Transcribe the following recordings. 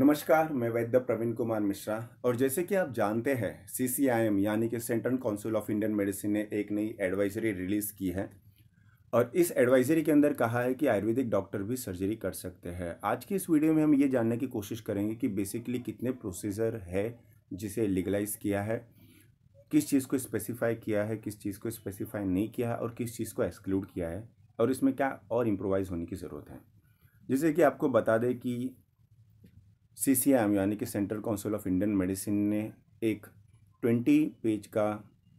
नमस्कार मैं वैद्य प्रवीण कुमार मिश्रा और जैसे कि आप जानते हैं सीसीआईएम यानी कि central council of Indian medicine ने एक नई एडवाइजरी रिलीज़ की है और इस एडवाइजरी के अंदर कहा है कि आयुर्वेदिक डॉक्टर भी सर्जरी कर सकते हैं आज की इस वीडियो में हम ये जानने की कोशिश करेंगे कि बेसिकली कितने प्रोसीजर है जिसे लीगलाइज किया है किस चीज़ को स्पेसिफाई किया है किस चीज़ को स्पेसिफाई नहीं किया है और किस चीज़ को एक्सक्लूड किया है और इसमें क्या और इम्प्रोवाइज़ होने की ज़रूरत है जैसे कि आपको बता दें कि सीसीएम यानी कि central council of Indian medicine ने एक ट्वेंटी पेज का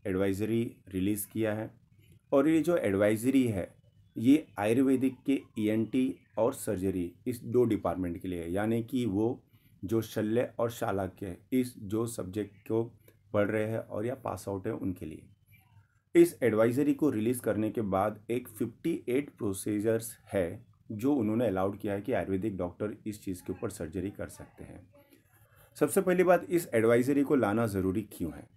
एडवाइजरी रिलीज़ किया है और ये जो एडवाइजरी है ये आयुर्वेदिक के ईएनटी e और सर्जरी इस दो डिपार्टमेंट के लिए है यानी कि वो जो शल्य और शाला के इस जो सब्जेक्ट को पढ़ रहे हैं और या पास आउट है उनके लिए इस एडवाइजरी को रिलीज़ करने के बाद एक 58 प्रोसीजर्स है जो उन्होंने अलाउड किया है कि आयुर्वेदिक डॉक्टर इस चीज़ के ऊपर सर्जरी कर सकते हैं सबसे पहली बात इस एडवाइजरी को लाना ज़रूरी क्यों है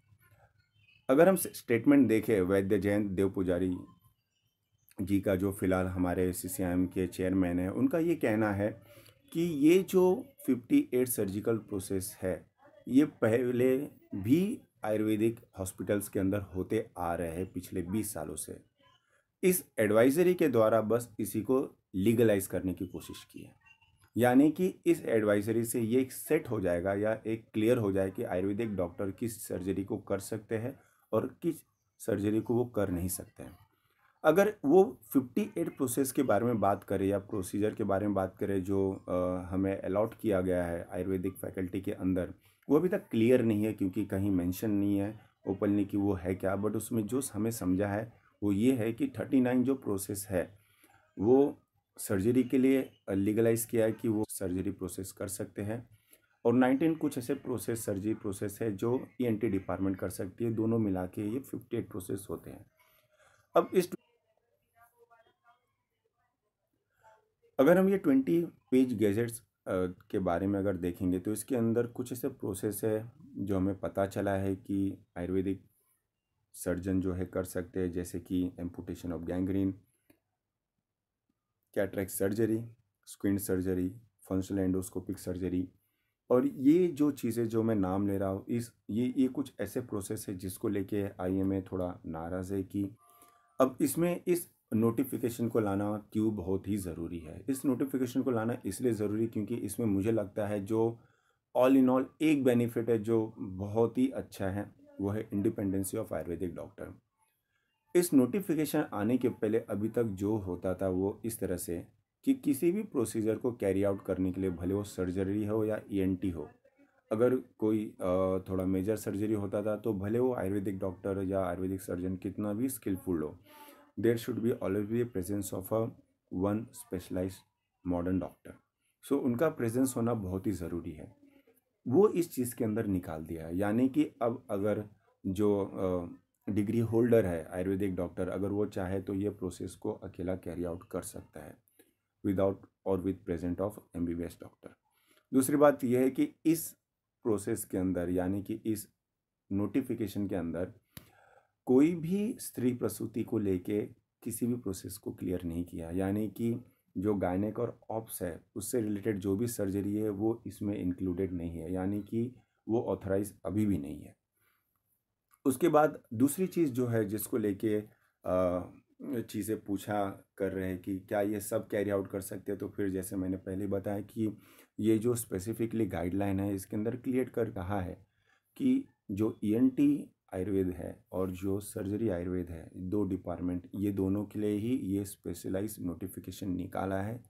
अगर हम स्टेटमेंट देखें वैद्य जयंत देव पुजारी जी का जो फिलहाल हमारे सी के चेयरमैन हैं उनका ये कहना है कि ये जो 58 सर्जिकल प्रोसेस है ये पहले भी आयुर्वेदिक हॉस्पिटल्स के अंदर होते आ रहे हैं पिछले 20 सालों से इस एडवाइजरी के द्वारा बस इसी को लीगलाइज करने की कोशिश की है यानी कि इस एडवाइजरी से ये एक सेट हो जाएगा या एक क्लियर हो जाए कि आयुर्वेदिक डॉक्टर किस सर्जरी को कर सकते हैं और किस सर्जरी को वो कर नहीं सकते हैं अगर वो 58 प्रोसेस के बारे में बात करें या प्रोसीजर के बारे में बात करें जो आ, हमें अलाउट किया गया है आयुर्वेदिक फैकल्टी के अंदर वो अभी तक क्लियर नहीं है क्योंकि कहीं मेंशन नहीं है ओपनली कि वो है क्या बट उसमें जो हमें समझा है वो ये है कि 39 जो प्रोसेस है वो सर्जरी के लिए लीगलाइज किया है कि वो सर्जरी प्रोसेस कर सकते हैं और 19 कुछ ऐसे प्रोसेस सर्जरी प्रोसेस है जो ई e डिपार्टमेंट कर सकती है दोनों मिला के ये 58 प्रोसेस होते हैं अब इस अगर हम ये 20 पेज गैजेट्स के बारे में अगर देखेंगे तो इसके अंदर कुछ ऐसे प्रोसेस है जो हमें पता चला है कि आयुर्वेदिक सर्जन जो है कर सकते हैं जैसे कि amputation of gangrene cataract surgery screen surgery functional endoscopic surgery और ये जो चीज़ें जो मैं नाम ले रहा हूँ इस ये ये कुछ ऐसे प्रोसेस है जिसको लेके आईएमए थोड़ा नाराज़ है कि अब इसमें इस नोटिफिकेशन को लाना क्यों बहुत ही ज़रूरी है इस नोटिफिकेशन को लाना इसलिए ज़रूरी क्योंकि इसमें मुझे लगता है जो ऑल इन ऑल एक बेनिफिट है जो बहुत ही अच्छा है वो है इंडिपेंडेंसी ऑफ आयुर्वेदिक डॉक्टर इस नोटिफिकेशन आने के पहले अभी तक जो होता था वो इस तरह से कि किसी भी प्रोसीजर को कैरी आउट करने के लिए भले वो सर्जरी हो या ई e हो अगर कोई थोड़ा मेजर सर्जरी होता था तो भले वो आयुर्वेदिक डॉक्टर या आयुर्वेदिक सर्जन कितना भी स्किलफुल हो there should be always be presence of a one specialise modern doctor so उनका प्रेजेंस होना बहुत ही ज़रूरी है वो इस चीज़ के अंदर निकाल दिया है यानी कि अब अगर जो डिग्री होल्डर है आयुर्वेदिक डॉक्टर अगर वो चाहे तो ये प्रोसेस को अकेला कैरी आउट कर सकता है विदाउट और with present of M B B S doctor दूसरी बात यह है कि इस प्रोसेस के अंदर यानी कि इस नोटिफिकेशन के अंदर कोई भी स्त्री प्रसूति को लेके किसी भी प्रोसेस को क्लियर नहीं किया यानी कि जो गायनेक और ऑप्स है उससे रिलेटेड जो भी सर्जरी है वो इसमें इंक्लूडेड नहीं है यानी कि वो ऑथराइज अभी भी नहीं है उसके बाद दूसरी चीज़ जो है जिसको लेके चीज़ें पूछा कर रहे हैं कि क्या ये सब कैरी आउट कर सकते हैं तो फिर जैसे मैंने पहले बताया कि ये जो स्पेसिफिकली गाइडलाइन है इसके अंदर क्लियर कर कहा है कि जो ई e आयुर्वेद है और जो सर्जरी आयुर्वेद है दो डिपार्टमेंट ये दोनों के लिए ही ये स्पेशलाइज नोटिफिकेशन निकाला है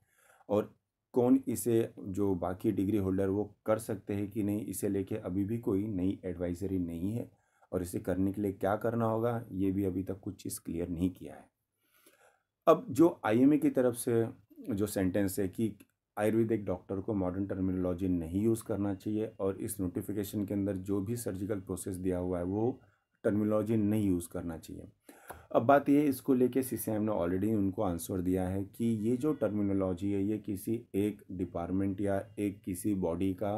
और कौन इसे जो बाकी डिग्री होल्डर वो कर सकते हैं कि नहीं इसे लेके अभी भी कोई नई एडवाइजरी नहीं है और इसे करने के लिए क्या करना होगा ये भी अभी तक कुछ चीज़ क्लियर नहीं किया है अब जो आईएमए की तरफ से जो सेंटेंस है कि आयुर्वेदिक डॉक्टर को मॉडर्न टर्मिनोलॉजी नहीं यूज़ करना चाहिए और इस नोटिफिकेशन के अंदर जो भी सर्जिकल प्रोसेस दिया हुआ है वो टर्मिनोलॉजी नहीं यूज़ करना चाहिए अब बात यह इसको लेके सी ने ऑलरेडी उनको आंसर दिया है कि ये जो टर्मिनोलॉजी है ये किसी एक डिपार्टमेंट या एक किसी बॉडी का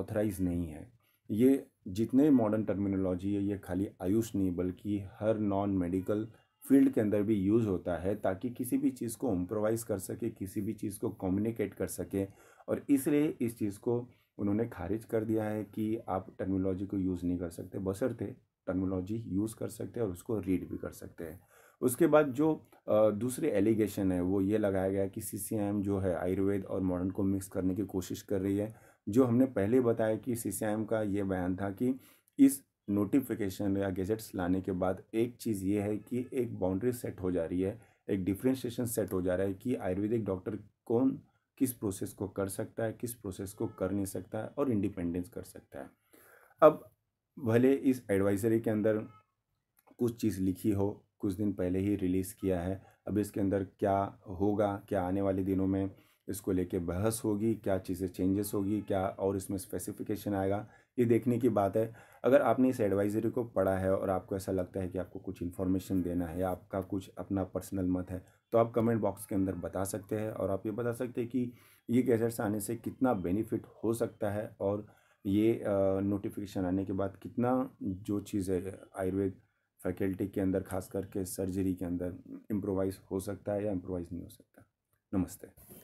ऑथराइज नहीं है ये जितने मॉडर्न टर्मिनोलॉजी है ये खाली आयुष नहीं बल्कि हर नॉन मेडिकल फील्ड के अंदर भी यूज़ होता है ताकि किसी भी चीज़ को इम्प्रोवाइज़ कर सके किसी भी चीज़ को कम्युनिकेट कर सके और इसलिए इस चीज़ को उन्होंने खारिज कर दिया है कि आप टर्मिनोलॉजी को यूज़ नहीं कर सकते थे टर्मिनोलॉजी यूज़ कर सकते हैं और उसको रीड भी कर सकते हैं उसके बाद जो दूसरे एलिगेशन है वो ये लगाया गया कि सी जो है आयुर्वेद और मॉडर्न को मिक्स करने की कोशिश कर रही है जो हमने पहले बताया कि सी का ये बयान था कि इस नोटिफिकेशन या गैजेट्स लाने के बाद एक चीज़ ये है कि एक बाउंड्री सेट हो जा रही है एक डिफ्रेंशिएशन सेट हो जा रहा है कि आयुर्वेदिक डॉक्टर कौन किस प्रोसेस को कर सकता है किस प्रोसेस को कर नहीं सकता है और इंडिपेंडेंस कर सकता है अब भले इस एडवाइजरी के अंदर कुछ चीज़ लिखी हो कुछ दिन पहले ही रिलीज़ किया है अब इसके अंदर क्या होगा क्या आने वाले दिनों में इसको लेके बहस होगी क्या चीज़ें चेंजेस होगी क्या और इसमें स्पेसिफिकेशन आएगा ये देखने की बात है अगर आपने इस एडवाइजरी को पढ़ा है और आपको ऐसा लगता है कि आपको कुछ इन्फॉर्मेशन देना है या आपका कुछ अपना पर्सनल मत है तो आप कमेंट बॉक्स के अंदर बता सकते हैं और आप ये बता सकते हैं कि ये गैजेट्स आने से कितना बेनिफिट हो सकता है और ये नोटिफिकेशन आने के बाद कितना जो चीज़ है आयुर्वेद फैकल्टी के अंदर खास करके सर्जरी के अंदर इम्प्रोवाइज़ हो सकता है या इम्प्रोवाइज़ नहीं हो सकता नमस्ते